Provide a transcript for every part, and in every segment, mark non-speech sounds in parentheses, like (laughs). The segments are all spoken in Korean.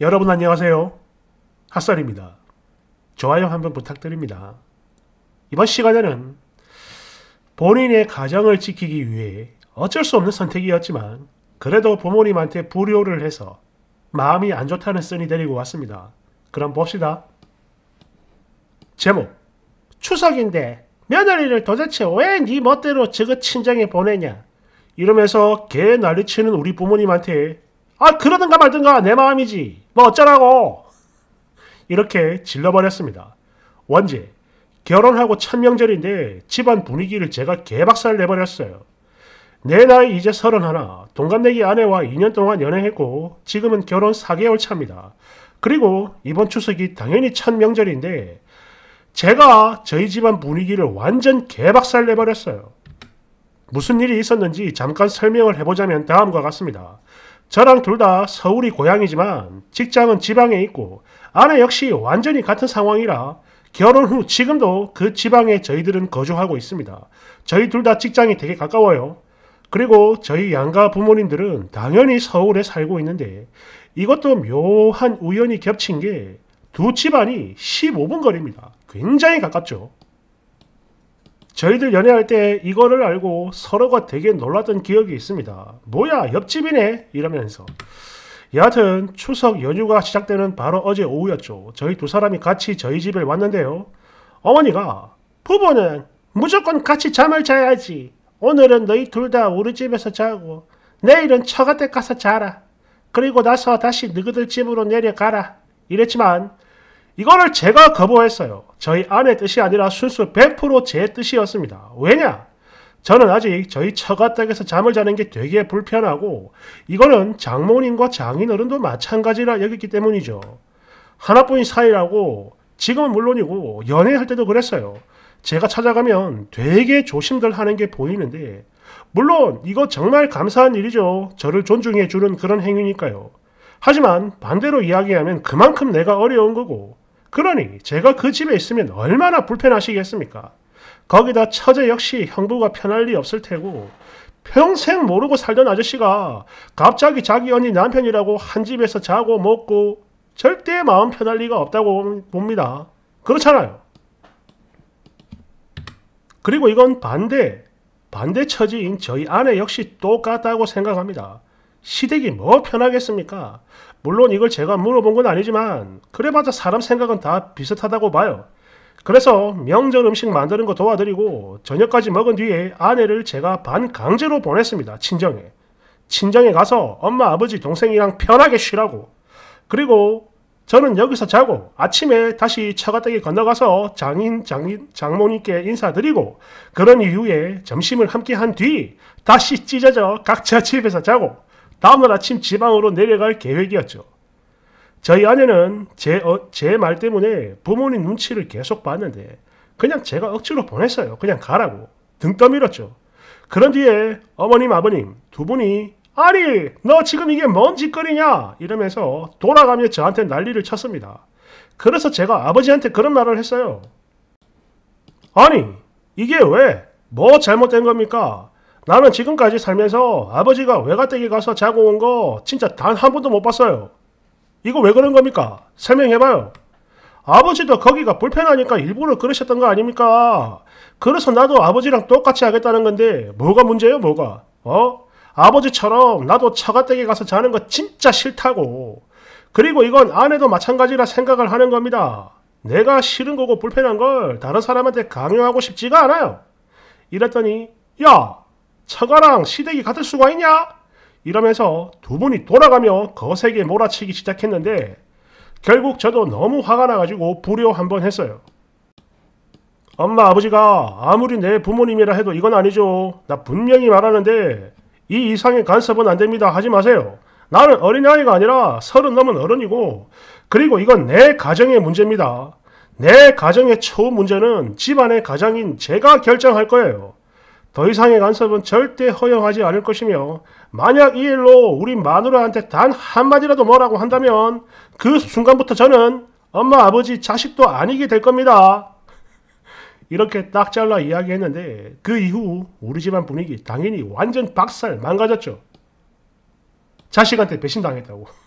여러분 안녕하세요. 핫살입니다 좋아요 한번 부탁드립니다. 이번 시간에는 본인의 가정을 지키기 위해 어쩔 수 없는 선택이었지만 그래도 부모님한테 불효를 해서 마음이 안 좋다는 쓴이 데리고 왔습니다. 그럼 봅시다. 제목 추석인데 며느리를 도대체 왜 네 멋대로 저거 친정에 보내냐 이러면서 개 난리치는 우리 부모님한테 아 그러든가 말든가 내 마음이지 뭐 어쩌라고! 이렇게 질러버렸습니다. 원제, 결혼하고 천명절인데 집안 분위기를 제가 개박살 내버렸어요. 내 나이 이제 서른하나, 동갑내기 아내와 2년 동안 연애했고 지금은 결혼 4개월 차입니다. 그리고 이번 추석이 당연히 천명절인데 제가 저희 집안 분위기를 완전 개박살 내버렸어요. 무슨 일이 있었는지 잠깐 설명을 해보자면 다음과 같습니다. 저랑 둘 다 서울이 고향이지만 직장은 지방에 있고 아내 역시 완전히 같은 상황이라 결혼 후 지금도 그 지방에 저희들은 거주하고 있습니다. 저희 둘 다 직장이 되게 가까워요. 그리고 저희 양가 부모님들은 당연히 서울에 살고 있는데 이것도 묘한 우연이 겹친 게 두 집안이 15분 거리입니다. 굉장히 가깝죠. 저희들 연애할 때 이거를 알고 서로가 되게 놀랐던 기억이 있습니다. 뭐야 옆집이네 이러면서 여하튼 추석 연휴가 시작되는 바로 어제 오후였죠. 저희 두 사람이 같이 저희 집에 왔는데요. 어머니가 부부는 무조건 같이 잠을 자야지. 오늘은 너희 둘 다 우리 집에서 자고 내일은 처가댁 가서 자라. 그리고 나서 다시 너희들 집으로 내려가라. 이랬지만 이거를 제가 거부했어요. 저희 아내 뜻이 아니라 순수 100%제 뜻이었습니다. 왜냐? 저는 아직 저희 처가 댁에서 잠을 자는 게 되게 불편하고 이거는 장모님과 장인어른도 마찬가지라 여겼기 때문이죠. 하나뿐인 사이라고 지금은 물론이고 연애할 때도 그랬어요. 제가 찾아가면 되게 조심들 하는 게 보이는데 물론 이거 정말 감사한 일이죠. 저를 존중해 주는 그런 행위니까요. 하지만 반대로 이야기하면 그만큼 내가 어려운 거고 그러니 제가 그 집에 있으면 얼마나 불편하시겠습니까? 거기다 처제 역시 형부가 편할 리 없을 테고 평생 모르고 살던 아저씨가 갑자기 자기 언니 남편이라고 한 집에서 자고 먹고 절대 마음 편할 리가 없다고 봅니다. 그렇잖아요. 그리고 이건 반대, 반대 처지인 저희 아내 역시 똑같다고 생각합니다. 시댁이 뭐 편하겠습니까? 물론 이걸 제가 물어본 건 아니지만 그래봐도 사람 생각은 다 비슷하다고 봐요. 그래서 명절 음식 만드는 거 도와드리고 저녁까지 먹은 뒤에 아내를 제가 반 강제로 보냈습니다. 친정에. 친정에 가서 엄마, 아버지, 동생이랑 편하게 쉬라고. 그리고 저는 여기서 자고 아침에 다시 처가댁에 건너가서 장인, 장인, 장모님께 인사드리고 그런 이후에 점심을 함께 한 뒤 다시 찢어져 각자 집에서 자고 다음날 아침 지방으로 내려갈 계획이었죠. 저희 아내는 제, 어, 제말 때문에 부모님 눈치를 계속 봤는데 그냥 제가 억지로 보냈어요. 그냥 가라고. 등 떠밀었죠. 그런 뒤에 어머님, 아버님 두 분이 아니, 너 지금 이게 뭔 짓거리냐? 이러면서 돌아가며 저한테 난리를 쳤습니다. 그래서 제가 아버지한테 그런 말을 했어요. 아니, 이게 왜? 뭐 잘못된 겁니까? 나는 지금까지 살면서 아버지가 외가댁에 가서 자고 온 거 진짜 단 한 번도 못 봤어요. 이거 왜 그런 겁니까? 설명해봐요. 아버지도 거기가 불편하니까 일부러 그러셨던 거 아닙니까? 그래서 나도 아버지랑 똑같이 하겠다는 건데 뭐가 문제예요 뭐가? 어? 아버지처럼 나도 처가댁에 가서 자는 거 진짜 싫다고. 그리고 이건 아내도 마찬가지라 생각을 하는 겁니다. 내가 싫은 거고 불편한 걸 다른 사람한테 강요하고 싶지가 않아요. 이랬더니 야 처가랑 시댁이 같을 수가 있냐? 이러면서 두 분이 돌아가며 거세게 몰아치기 시작했는데 결국 저도 너무 화가 나가지고 불효 한번 했어요. 엄마 아버지가 아무리 내 부모님이라 해도 이건 아니죠. 나 분명히 말하는데 이 이상의 간섭은 안 됩니다. 하지 마세요. 나는 어린아이가 아니라 서른 넘은 어른이고 그리고 이건 내 가정의 문제입니다. 내 가정의 처우 문제는 집안의 가장인 제가 결정할 거예요. 더 이상의 간섭은 절대 허용하지 않을 것이며 만약 이 일로 우리 마누라한테 단 한마디라도 뭐라고 한다면 그 순간부터 저는 엄마 아버지 자식도 아니게 될 겁니다. 이렇게 딱 잘라 이야기했는데 그 이후 우리 집안 분위기 당연히 완전 박살 망가졌죠. 자식한테 배신당했다고.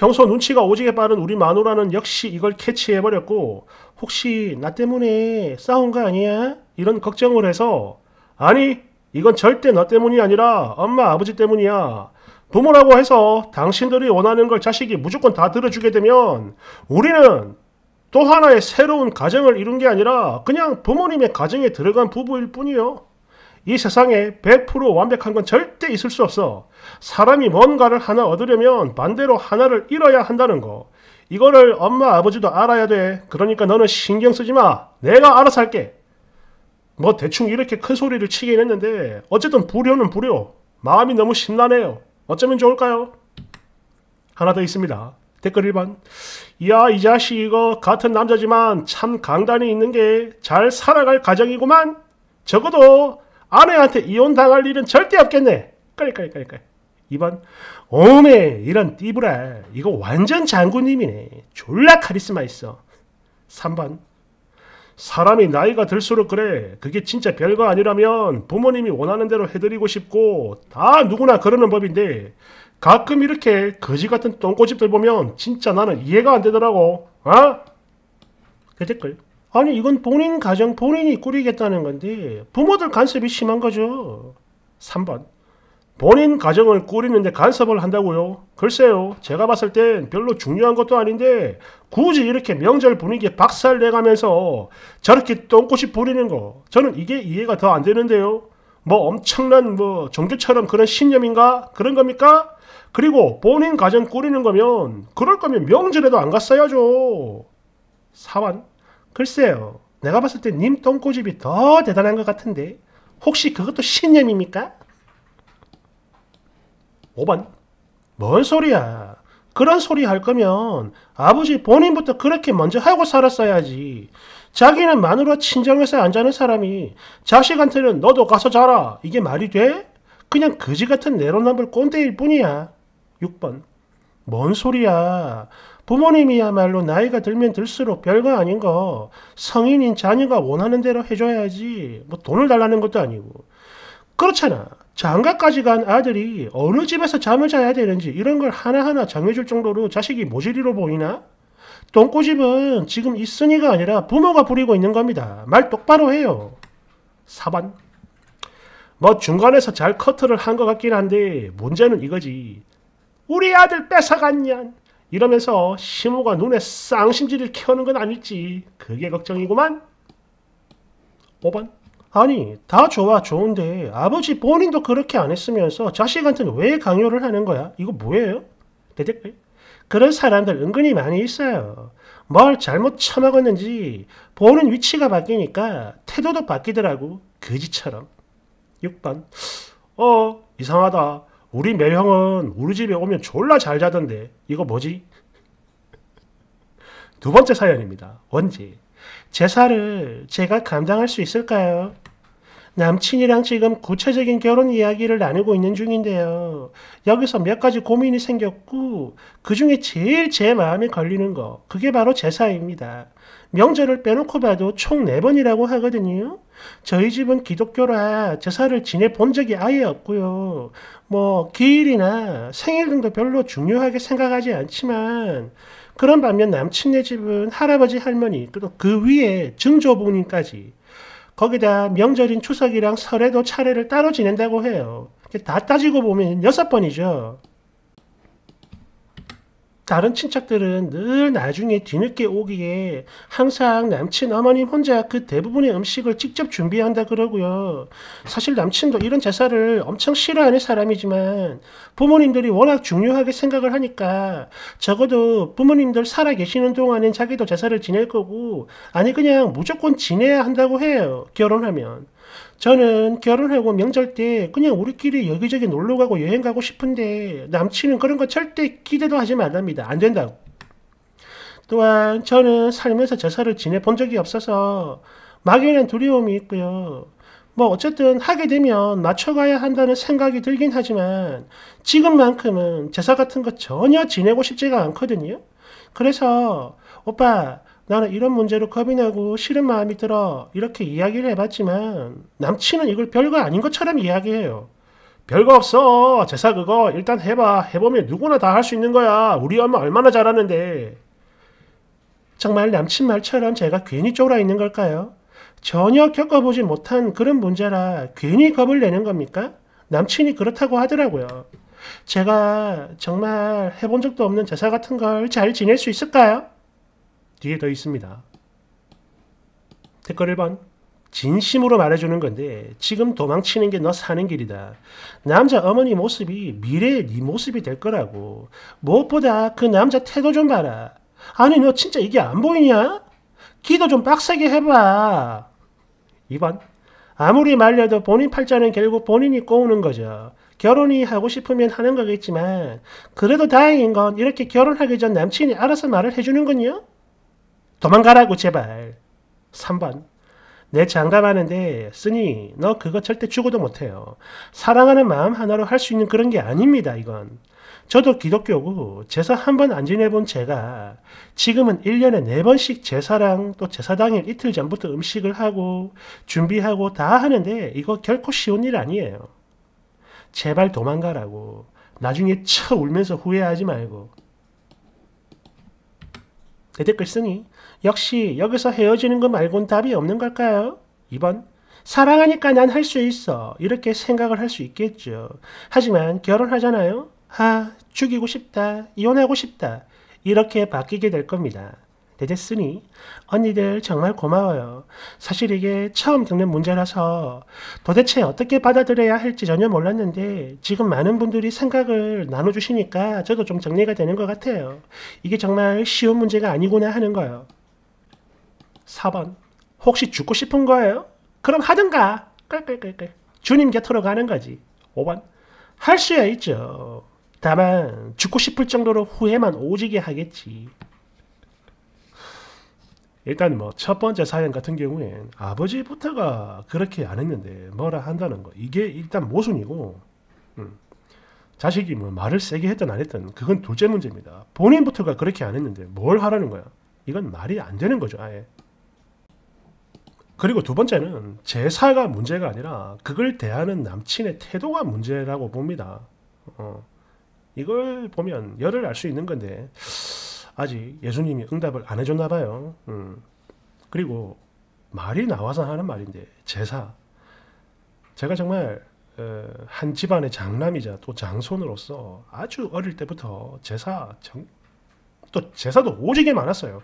평소 눈치가 오지게 빠른 우리 마누라는 역시 이걸 캐치해버렸고 혹시 나 때문에 싸운 거 아니야? 이런 걱정을 해서 아니 이건 절대 너 때문이 아니라 엄마 아버지 때문이야. 부모라고 해서 당신들이 원하는 걸 자식이 무조건 다 들어주게 되면 우리는 또 하나의 새로운 가정을 이룬 게 아니라 그냥 부모님의 가정에 들어간 부부일 뿐이요. 이 세상에 100% 완벽한 건 절대 있을 수 없어. 사람이 뭔가를 하나 얻으려면 반대로 하나를 잃어야 한다는 거. 이거를 엄마 아버지도 알아야 돼. 그러니까 너는 신경 쓰지 마. 내가 알아서 할게. 뭐 대충 이렇게 큰 소리를 치긴 했는데 어쨌든 불효는 불효. 마음이 너무 심란해요. 어쩌면 좋을까요? 하나 더 있습니다. 댓글 1번. 이야, 이 자식 이거 같은 남자지만 참 강단이 있는 게 잘 살아갈 가정이구만. 적어도 아내한테 이혼 당할 일은 절대 없겠네. 깔깔깔깔. 2번 오메 이런 띠브랄 이거 완전 장군님이네. 졸라 카리스마 있어. 3번 사람이 나이가 들수록 그래. 그게 진짜 별거 아니라면 부모님이 원하는 대로 해드리고 싶고 다 누구나 그러는 법인데 가끔 이렇게 거지 같은 똥꼬집들 보면 진짜 나는 이해가 안 되더라고. 어? 그 댓글. 아니 이건 본인 가정 본인이 꾸리겠다는 건데 부모들 간섭이 심한 거죠. 3번 본인 가정을 꾸리는데 간섭을 한다고요? 글쎄요 제가 봤을 땐 별로 중요한 것도 아닌데 굳이 이렇게 명절 분위기에 박살내가면서 저렇게 똥꼬시 부리는 거 저는 이게 이해가 더 안 되는데요. 뭐 엄청난 뭐 종교처럼 그런 신념인가 그런 겁니까? 그리고 본인 가정 꾸리는 거면 그럴 거면 명절에도 안 갔어야죠. 4번 글쎄요. 내가 봤을 때 님 똥꼬집이 더 대단한 것 같은데 혹시 그것도 신념입니까? 5번 뭔 소리야. 그런 소리 할 거면 아버지 본인부터 그렇게 먼저 하고 살았어야지. 자기는 마누라 친정에서 안 자는 사람이 자식한테는 너도 가서 자라. 이게 말이 돼? 그냥 거지 같은 내로남불 꼰대일 뿐이야. 6번. 뭔 소리야. 부모님이야말로 나이가 들면 들수록 별거 아닌 거 성인인 자녀가 원하는 대로 해줘야지 뭐 돈을 달라는 것도 아니고 그렇잖아 장가까지 간 아들이 어느 집에서 잠을 자야 되는지 이런 걸 하나하나 정해줄 정도로 자식이 모질이로 보이나? 똥꼬집은 지금 있으니가 아니라 부모가 부리고 있는 겁니다. 말 똑바로 해요. 4번 뭐 중간에서 잘 커트를 한 것 같긴 한데 문제는 이거지. 우리 아들 뺏어갔냐? 이러면서 시모가 눈에 쌍심지를 켜는 건 아닐지 그게 걱정이구만 5번 아니 다 좋아 좋은데 아버지 본인도 그렇게 안 했으면서 자식한테는 왜 강요를 하는 거야? 이거 뭐예요? 대댓글 그런 사람들 은근히 많이 있어요 뭘 잘못 처먹었는지 보는 위치가 바뀌니까 태도도 바뀌더라고 그지처럼 6번 어 이상하다 우리 매형은 우리 집에 오면 졸라 잘 자던데 이거 뭐지? 두 번째 사연입니다. 원지. 제사를 제가 감당할 수 있을까요? 남친이랑 지금 구체적인 결혼 이야기를 나누고 있는 중인데요. 여기서 몇 가지 고민이 생겼고 그 중에 제일 제 마음에 걸리는 거 그게 바로 제사입니다. 명절을 빼놓고 봐도 총 4번이라고 하거든요. 저희 집은 기독교라 제사를 지내 본 적이 아예 없고요. 뭐 기일이나 생일 등도 별로 중요하게 생각하지 않지만 그런 반면 남친네 집은 할아버지 할머니 그리고 그 위에 증조부님까지 거기다 명절인 추석이랑 설에도 차례를 따로 지낸다고 해요. 다 따지고 보면 여섯 번이죠. 다른 친척들은 늘 나중에 뒤늦게 오기에 항상 남친 어머님 혼자 그 대부분의 음식을 직접 준비한다 그러고요. 사실 남친도 이런 제사를 엄청 싫어하는 사람이지만 부모님들이 워낙 중요하게 생각을 하니까 적어도 부모님들 살아 계시는 동안엔 자기도 제사를 지낼 거고 아니 그냥 무조건 지내야 한다고 해요. 결혼하면. 저는 결혼하고 명절 때 그냥 우리끼리 여기저기 놀러 가고 여행 가고 싶은데 남친은 그런 거 절대 기대도 하지 말랍니다. 안 된다고. 또한 저는 살면서 제사를 지내본 적이 없어서 막연한 두려움이 있고요. 뭐 어쨌든 하게 되면 맞춰가야 한다는 생각이 들긴 하지만 지금만큼은 제사 같은 거 전혀 지내고 싶지가 않거든요. 그래서 오빠 나는 이런 문제로 겁이 나고 싫은 마음이 들어 이렇게 이야기를 해봤지만 남친은 이걸 별거 아닌 것처럼 이야기해요. 별거 없어. 제사 그거 일단 해봐. 해보면 누구나 다 할 수 있는 거야. 우리 엄마 얼마나 잘하는데. 정말 남친 말처럼 제가 괜히 쫄아 있는 걸까요? 전혀 겪어보지 못한 그런 문제라 괜히 겁을 내는 겁니까? 남친이 그렇다고 하더라고요. 제가 정말 해본 적도 없는 제사 같은 걸 잘 지낼 수 있을까요? 뒤에 더 있습니다. 댓글 1번 진심으로 말해주는 건데 지금 도망치는 게 너 사는 길이다. 남자 어머니 모습이 미래의 네 모습이 될 거라고. 무엇보다 그 남자 태도 좀 봐라. 아니 너 진짜 이게 안 보이냐? 기도 좀 빡세게 해봐. 2번 아무리 말려도 본인 팔자는 결국 본인이 꼬우는 거죠. 결혼이 하고 싶으면 하는 거겠지만 그래도 다행인 건 이렇게 결혼하기 전 남친이 알아서 말을 해주는군요. 도망가라고 제발. 3번. 내 장담하는데 쓰니 너 그거 절대 죽어도 못해요. 사랑하는 마음 하나로 할 수 있는 그런 게 아닙니다. 이건. 저도 기독교고 제사 한 번 안 지내본 제가 지금은 1년에 4번씩 제사랑 또 제사당일 이틀 전부터 음식을 하고 준비하고 다 하는데 이거 결코 쉬운 일 아니에요. 제발 도망가라고. 나중에 쳐 울면서 후회하지 말고. 대댓글 쓰니 역시 여기서 헤어지는 것 말곤 답이 없는 걸까요? 2번 사랑하니까 난 할 수 있어 이렇게 생각을 할 수 있겠죠. 하지만 결혼하잖아요. 아 죽이고 싶다 이혼하고 싶다 이렇게 바뀌게 될 겁니다. 되겠으니 언니들 정말 고마워요. 사실 이게 처음 겪는 문제라서 도대체 어떻게 받아들여야 할지 전혀 몰랐는데 지금 많은 분들이 생각을 나눠주시니까 저도 좀 정리가 되는 것 같아요. 이게 정말 쉬운 문제가 아니구나 하는 거요. 예 4번 혹시 죽고 싶은 거예요? 그럼 하든가. 깔깔깔깔 주님 곁으로 가는 거지. 5번 할 수야 있죠. 다만 죽고 싶을 정도로 후회만 오지게 하겠지. 일단 뭐첫 번째 사연 같은 경우엔 아버지부터가 그렇게 안 했는데 뭐라 한다는 거 이게 일단 모순이고 음. 자식이 뭐 말을 세게 했든 안 했든 그건 둘째 문제입니다. 본인부터가 그렇게 안 했는데 뭘 하라는 거야? 이건 말이 안 되는 거죠 아예. 그리고 두 번째는 제사가 문제가 아니라 그걸 대하는 남친의 태도가 문제라고 봅니다. 어. 이걸 보면 열을 알 수 있는 건데 아직 예수님이 응답을 안 해줬나 봐요. 음. 그리고 말이 나와서 하는 말인데 제사. 제가 정말 어, 한 집안의 장남이자 또 장손으로서 아주 어릴 때부터 제사 정, 또 제사도 오지게 많았어요.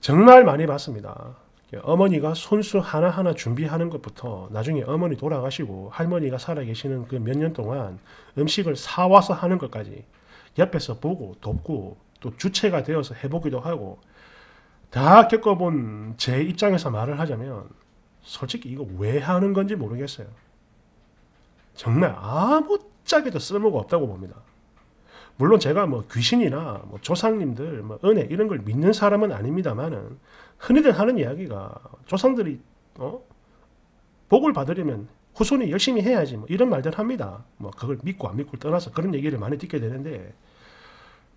정말 많이 봤습니다. 어머니가 손수 하나하나 준비하는 것부터 나중에 어머니 돌아가시고 할머니가 살아계시는 그 몇 년 동안 음식을 사와서 하는 것까지 옆에서 보고 돕고 또 주체가 되어서 해보기도 하고 다 겪어본 제 입장에서 말을 하자면 솔직히 이거 왜 하는 건지 모르겠어요. 정말 아무 짝에도 쓸모가 없다고 봅니다. 물론 제가 뭐 귀신이나 뭐 조상님들, 뭐 은혜 이런 걸 믿는 사람은 아닙니다만은 흔히들 하는 이야기가 조상들이 어? 복을 받으려면 후손이 열심히 해야지 뭐 이런 말들 합니다. 뭐 그걸 믿고 안 믿고 떠나서 그런 얘기를 많이 듣게 되는데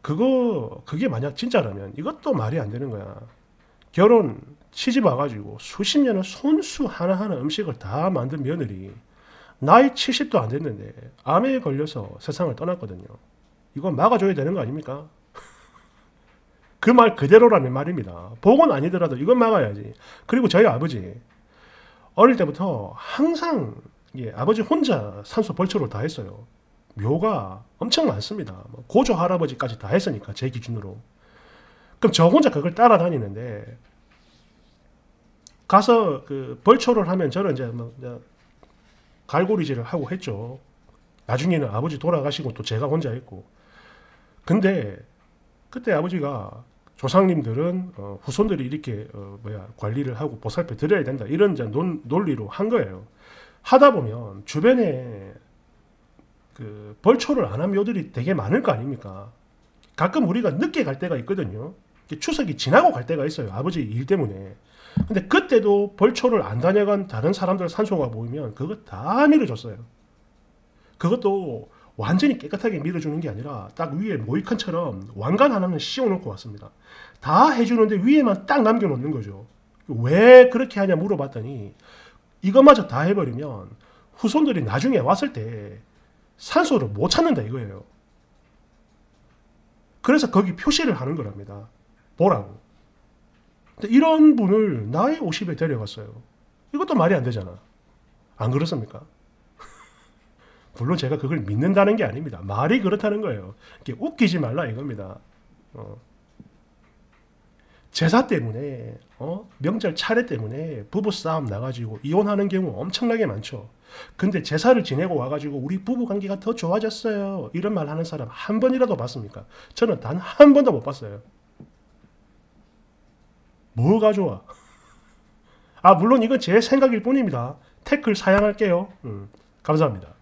그거 그게 만약 진짜라면 이것도 말이 안 되는 거야. 결혼 시집 와가지고 수십 년을 손수 하나하나 음식을 다 만든 며느리 나이 70도 안 됐는데 암에 걸려서 세상을 떠났거든요. 이건 막아줘야 되는 거 아닙니까? (laughs) 그 말 그대로라는 말입니다. 복은 아니더라도 이건 막아야지. 그리고 저희 아버지 어릴 때부터 항상 예, 아버지 혼자 산소 벌초를 다 했어요. 묘가 엄청 많습니다. 뭐 고조 할아버지까지 다 했으니까 제 기준으로. 그럼 저 혼자 그걸 따라다니는데 가서 그 벌초를 하면 저는 이제 뭐 이제 갈고리질을 하고 했죠. 나중에는 아버지 돌아가시고 또 제가 혼자 했고. 근데 그때 아버지가 조상님들은 어, 후손들이 이렇게 어, 뭐야 관리를 하고 보살펴 드려야 된다 이런 논, 논리로 한 거예요. 하다 보면 주변에 그 벌초를 안 한 묘들이 되게 많을 거 아닙니까? 가끔 우리가 늦게 갈 때가 있거든요. 추석이 지나고 갈 때가 있어요. 아버지 일 때문에. 근데 그때도 벌초를 안 다녀간 다른 사람들 산소가 보이면그것다 밀어줬어요. 그것도 완전히 깨끗하게 밀어주는 게 아니라 딱 위에 모이칸처럼 왕관 하나는 씌워놓고 왔습니다. 다 해주는데 위에만 딱 남겨놓는 거죠. 왜 그렇게 하냐 물어봤더니 이것마저 다 해버리면 후손들이 나중에 왔을 때 산소를 못 찾는다 이거예요. 그래서 거기 표시를 하는 거랍니다. 보라고. 이런 분을 나이 50에 데려갔어요. 이것도 말이 안 되잖아. 안 그렇습니까? (laughs) 물론 제가 그걸 믿는다는 게 아닙니다. 말이 그렇다는 거예요. 이렇게 웃기지 말라 이겁니다. 어. 제사 때문에, 어? 명절 차례 때문에 부부싸움 나가지고 이혼하는 경우 엄청나게 많죠. 근데 제사를 지내고 와가지고 우리 부부 관계가 더 좋아졌어요. 이런 말 하는 사람 한 번이라도 봤습니까? 저는 단 한 번도 못 봤어요. 뭐가 좋아? 아, 물론 이건 제 생각일 뿐입니다. 태클 사양할게요. 음, 감사합니다.